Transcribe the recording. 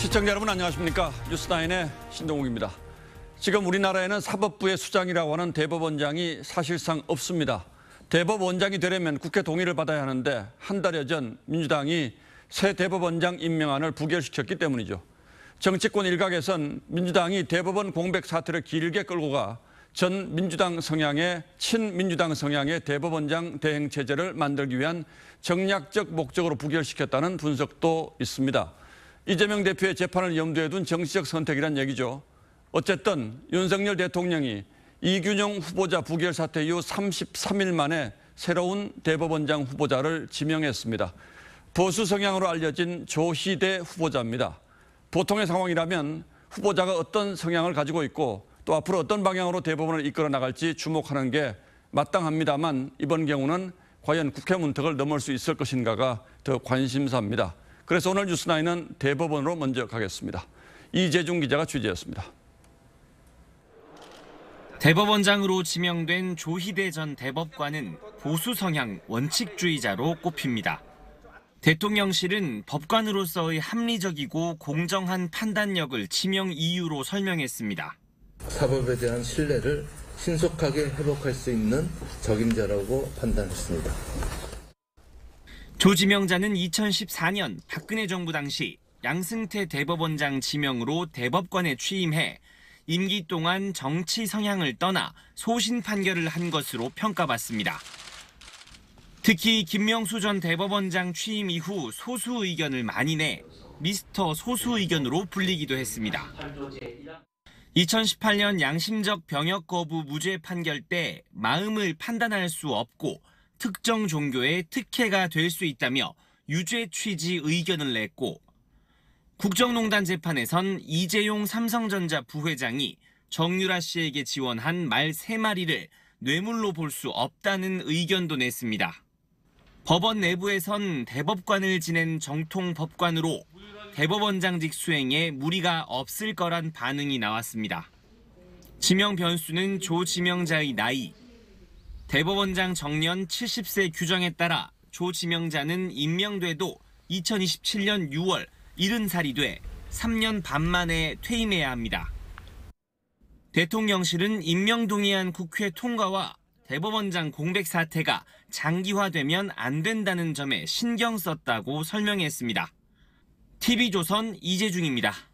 시청자 여러분 안녕하십니까. 뉴스나인의 신동욱입니다. 지금 우리나라에는 사법부의 수장이라고 하는 대법원장이 사실상 없습니다. 대법원장이 되려면 국회 동의를 받아야 하는데 한 달여 전 민주당이 새 대법원장 임명안을 부결시켰기 때문이죠. 정치권 일각에선 민주당이 대법원 공백 사태를 길게 끌고 가 전 민주당 성향의 친민주당 성향의 대법원장 대행 체제를 만들기 위한 정략적 목적으로 부결시켰다는 분석도 있습니다. 이재명 대표의 재판을 염두에 둔 정치적 선택이란 얘기죠. 어쨌든 윤석열 대통령이 이균용 후보자 부결 사태 이후 33일 만에 새로운 대법원장 후보자를 지명했습니다. 보수 성향으로 알려진 조희대 후보자입니다. 보통의 상황이라면 후보자가 어떤 성향을 가지고 있고 또 앞으로 어떤 방향으로 대법원을 이끌어 나갈지 주목하는 게 마땅합니다만 이번 경우는 과연 국회 문턱을 넘을 수 있을 것인가가 더 관심사입니다. 그래서 오늘 뉴스나인은 대법원으로 먼저 가겠습니다. 이재중 기자가 취재했습니다. 대법원장으로 지명된 조희대 전 대법관은 보수 성향 원칙주의자로 꼽힙니다. 대통령실은 법관으로서의 합리적이고 공정한 판단력을 지명 이유로 설명했습니다. 사법에 대한 신뢰를 신속하게 회복할 수 있는 적임자라고 판단했습니다. 조지명자는 2014년 박근혜 정부 당시 양승태 대법원장 지명으로 대법관에 취임해 임기 동안 정치 성향을 떠나 소신 판결을 한 것으로 평가받습니다. 특히 김명수 전 대법원장 취임 이후 소수 의견을 많이 내 미스터 소수 의견으로 불리기도 했습니다. 2018년 양심적 병역 거부 무죄 판결 때 마음을 판단할 수 없고 특정 종교의 특혜가 될 수 있다며 유죄 취지 의견을 냈고 국정농단 재판에선 이재용 삼성전자 부회장이 정유라 씨에게 지원한 말 3마리를 뇌물로 볼 수 없다는 의견도 냈습니다. 법원 내부에선 대법관을 지낸 정통 법관으로 대법원장직 수행에 무리가 없을 거란 반응이 나왔습니다. 지명 변수는 조 지명자의 나이, 대법원장 정년 70세 규정에 따라 조지명자는 임명돼도 2027년 6월 70살이 돼 3년 반 만에 퇴임해야 합니다. 대통령실은 임명 동의안 국회 통과와 대법원장 공백 사태가 장기화되면 안 된다는 점에 신경 썼다고 설명했습니다. TV조선 이재중입니다.